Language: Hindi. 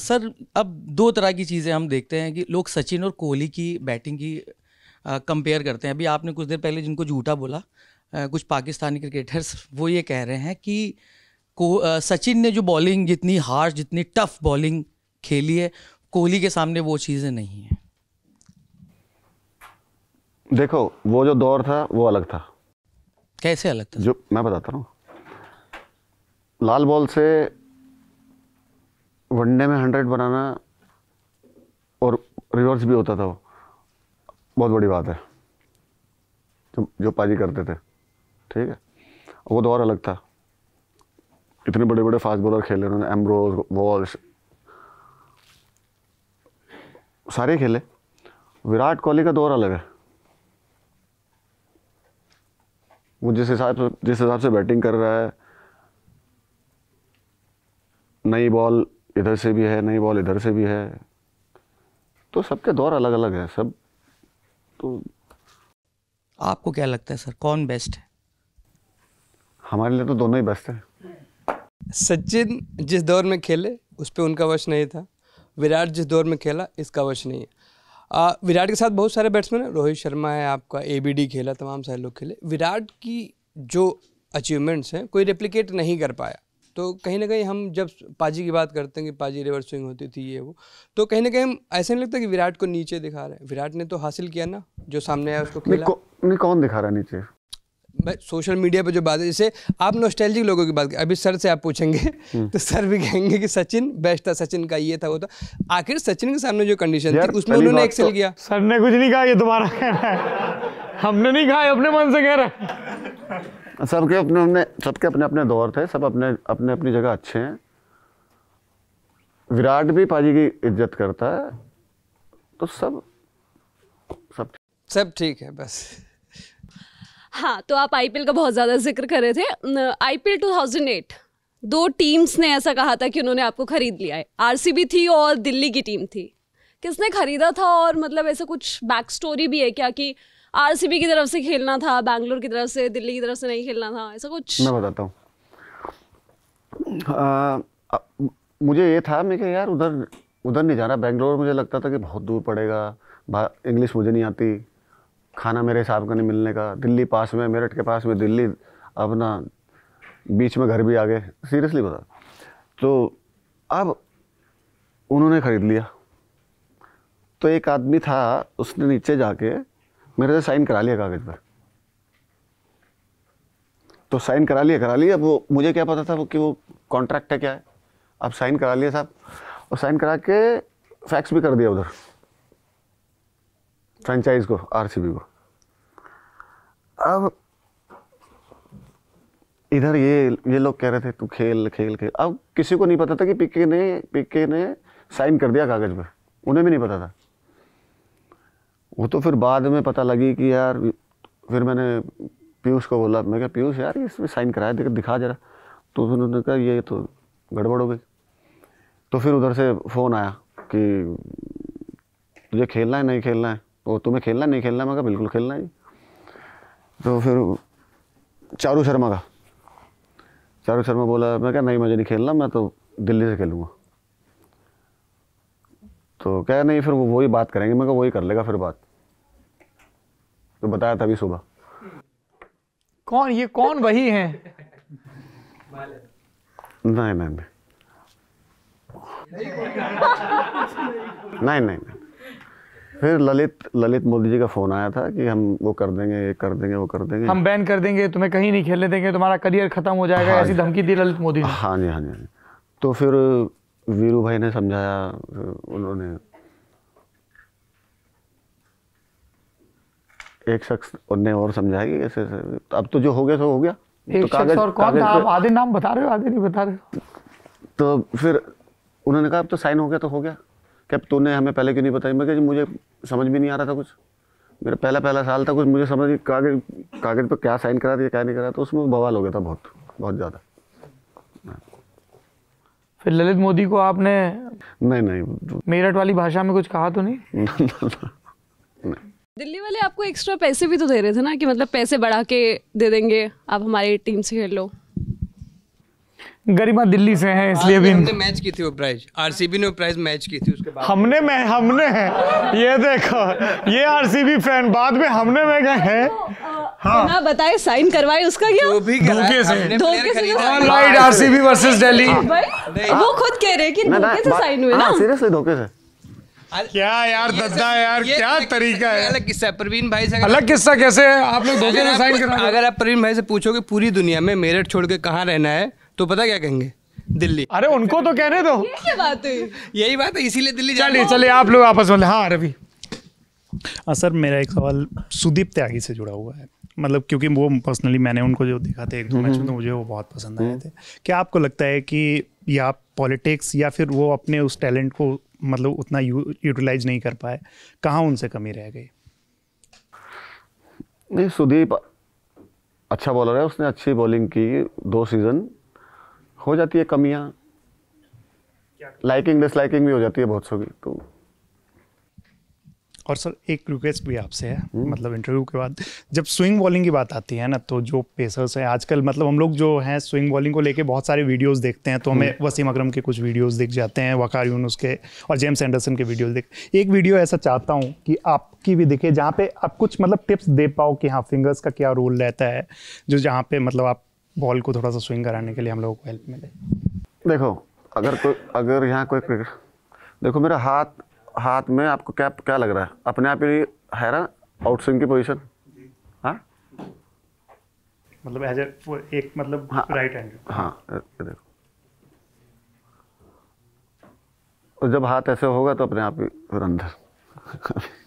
सर अब दो तरह की चीज़ें हम देखते हैं कि लोग सचिन और कोहली की बैटिंग की कंपेयर करते हैं अभी आपने कुछ देर पहले जिनको झूठा बोला आ, कुछ पाकिस्तानी क्रिकेटर्स वो ये कह रहे हैं कि को आ, सचिन ने जो बॉलिंग जितनी हार्श जितनी टफ बॉलिंग खेली है कोहली के सामने वो चीज़ें नहीं हैं देखो वो जो दौर था वो अलग था कैसे अलग था जो मैं बताता हूँ लाल बॉल से वनडे में हंड्रेड बनाना और रिवर्स भी होता था वो बहुत बड़ी बात है जो, जो पाजी करते थे ठीक है वो दौर तो अलग था इतने बड़े बड़े फास्ट बॉलर खेले उन्होंने एम्ब्रोज वॉल्स सारे खेले विराट कोहली का दौर तो अलग है वो जिस हिसाब से जिस हिसाब से बैटिंग कर रहा है नई बॉल इधर से भी है नई बॉल इधर से भी है तो सबके दौर अलग अलग है सब तो आपको क्या लगता है सर कौन बेस्ट है हमारे लिए तो दोनों ही बेस्ट है सचिन जिस दौर में खेले उस पर उनका वश नहीं था विराट जिस दौर में खेला इसका वश नहीं है आ, विराट के साथ बहुत सारे बैट्समैन हैं रोहित शर्मा है आपका डी खेला तमाम सारे लोग खेले विराट की जो अचीवमेंट्स हैं कोई रेप्लिकेट नहीं कर पाया तो कहीं ना कहीं हम जब पाजी की बात करते हैं कि पाजी रिवर स्विंग होती थी ये वो तो कहीं ना कहीं हम ऐसा नहीं लगता कि विराट को नीचे दिखा रहे हैं विराट ने तो हासिल किया ना जो सामने आया उसको खेला नहीं कौन दिखा रहा नीचे सोशल मीडिया पर जो बात है जैसे आप नोस्टैल्जिक लोगों की बात करें अभी सर से आप पूछेंगे हम्म। तो सर भी कहेंगे कि सचिन बेस्ट था सचिन का ये था वो था आखिर सचिन के सामने जो कंडीशन थी उसमें उन्होंने एक्सेल तो किया सर ने कुछ नहीं कहा ये तुम्हारा कहना है हमने नहीं कहा अपने मन से कह रहा सबके अपने अपने सबके अपने अपने दौर थे सब अपने अपने अपनी जगह अच्छे हैं विराट भी पाजी की इज्जत करता है तो सब सब सब ठीक है बस हाँ तो आप आईपीएल का बहुत ज़्यादा जिक्र कर रहे थे आईपीएल 2008 दो टीम्स ने ऐसा कहा था कि उन्होंने आपको खरीद लिया है आरसीबी थी और दिल्ली की टीम थी किसने खरीदा था और मतलब ऐसा कुछ बैक स्टोरी भी है क्या कि आरसीबी की तरफ से खेलना था बैंगलोर की तरफ से दिल्ली की तरफ से नहीं खेलना था ऐसा कुछ मैं बताता हूँ मुझे ये था मैं यार उधर उधर नहीं जाना बैंगलोर मुझे लगता था कि बहुत दूर पड़ेगा इंग्लिश मुझे नहीं आती खाना मेरे हिसाब का नहीं मिलने का दिल्ली पास में मेरठ के पास में दिल्ली अपना बीच में घर भी आ गए सीरियसली बता तो अब उन्होंने ख़रीद लिया तो एक आदमी था उसने नीचे जाके मेरे से साइन करा लिया कागज़ पर तो साइन करा लिया करा लिया अब वो मुझे क्या पता था वो कि वो कॉन्ट्रैक्ट है क्या है अब साइन करा लिया साहब और साइन करा के फैक्स भी कर दिया उधर फ्रेंचाइज को आरसीबी को अब इधर ये ये लोग कह रहे थे तू खेल खेल खेल अब किसी को नहीं पता था कि पीके ने पीके ने साइन कर दिया कागज़ पर उन्हें भी नहीं पता था वो तो फिर बाद में पता लगी कि यार फिर मैंने पीयूष को बोला मैं क्या पीयूष यार इसमें साइन कराया देख दिखा जरा तो उन्होंने कहा ये तो गड़बड़ हो गई तो फिर उधर से फ़ोन आया कि तुझे खेलना है नहीं खेलना है वो तुम्हें खेलना नहीं खेलना मैं कहा बिल्कुल खेलना है तो फिर चारू शर्मा का चारू शर्मा बोला मैं क्या नहीं मुझे नहीं खेलना मैं तो दिल्ली से खेलूँगा तो क्या नहीं फिर वो वही बात करेंगे मैं वही कर लेगा फिर बात तो बताया था अभी सुबह कौन ये कौन वही है नहीं नहीं नहीं नहीं नहीं फिर ललित ललित मोदी जी का फोन आया था कि हम वो कर देंगे ये कर देंगे वो कर देंगे हम बैन कर देंगे तुम्हें कहीं नहीं खेलने देंगे तुम्हारा करियर खत्म हो जाएगा हाँ ऐसी धमकी दी ललित मोदी हाँ, हाँ जी हाँ जी तो फिर वीरू भाई ने समझाया उन्होंने एक शख्स उनने और समझाया कि ऐसे अब तो जो हो गया सो हो गया एक तो कागज और कौन था आप आधे नाम बता रहे हो आधे नहीं बता रहे हो तो फिर उन्होंने कहा अब तो साइन हो गया तो हो गया क्या अब तूने हमें पहले क्यों नहीं बताया मैं जी मुझे समझ भी नहीं आ रहा था कुछ मेरा पहला पहला साल था कुछ मुझे समझ कागज कागज़ पर क्या साइन करा दिया क्या नहीं करा तो उसमें बवाल हो गया था बहुत बहुत ज़्यादा फिर ललित मोदी को आपने नहीं नहीं मेरठ वाली भाषा में कुछ कहा तो नहीं, नहीं। दिल्ली वाले आपको एक्स्ट्रा पैसे भी तो दे रहे थे ना कि मतलब पैसे बढ़ा के दे देंगे आप हमारी टीम से खेल लो गरिमा दिल्ली से है इसलिए भी हमने मैच की थी वो प्राइज आरसीबी ने वो प्राइज मैच की थी उसके बाद हमने मैं हमने है ये देखो ये आरसीबी फैन बाद में हमने मैं गए हैं तो, हाँ बताए साइन करवाए उसका क्या वो भी धोखे से धोखे से ऑनलाइन आरसीबी वर्सेस दिल्ली वो खुद कह रहे हैं कि धोखे से साइन हुए हाँ, ना सीरियसली धोखे से क्या यार दद्दा यार क्या तरीका है अलग किस्सा प्रवीण भाई से अलग किस्सा कैसे है आप लोग धोखे से साइन करा अगर आप प्रवीण भाई से पूछोगे पूरी दुनिया में मेरठ छोड़ के कहाँ रहना है तो पता क्या कहेंगे दिल्ली अरे उनको तो कहने दो क्या बात है यही बात है इसीलिए दिल्ली चलिए चलिए आप लोग आपस में हाँ रवि हाँ सर मेरा एक सवाल सुदीप त्यागी से जुड़ा हुआ है मतलब क्योंकि वो पर्सनली मैंने उनको जो दिखा थे एक दो मैच हम्म, में हम्म। तो मुझे वो बहुत पसंद आए हम्म। थे क्या आपको लगता है कि या पॉलिटिक्स या फिर वो अपने उस टैलेंट को मतलब उतना यूटिलाइज नहीं कर पाए कहाँ उनसे कमी रह गई नहीं सुदीप अच्छा बॉलर है उसने अच्छी बॉलिंग की दो सीज़न हो जाती है कमियाँ लाइकिंग डिसलाइकिंग भी हो जाती है बहुत सो तो और सर एक रिक्वेस्ट भी आपसे है हम्म। मतलब इंटरव्यू के बाद जब स्विंग बॉलिंग की बात आती है ना तो जो पेसर्स हैं आजकल मतलब हम लोग जो हैं स्विंग बॉलिंग को लेके बहुत सारे वीडियोस देखते हैं तो हमें हम्म। वसीम अकरम के कुछ वीडियोस दिख जाते हैं वकार यूनुस के और जेम्स एंडरसन के वीडियोज देख एक वीडियो ऐसा चाहता हूँ कि आपकी भी दिखे जहाँ पे आप कुछ मतलब टिप्स दे पाओ कि हाँ फिंगर्स का क्या रोल रहता है जो जहाँ पे मतलब आप बॉल को थोड़ा सा स्विंग कराने के लिए हम लोगों को हेल्प मिले देखो अगर कोई अगर यहाँ कोई क्रिकेट देखो मेरा हाथ हाथ में आपको क्या क्या लग रहा है अपने आप ही ना आउट स्विंग की पोजीशन हाँ मतलब एज एक मतलब राइट हैंड हाँ, हाँ देखो जब हाथ ऐसे होगा तो अपने आप ही अंदर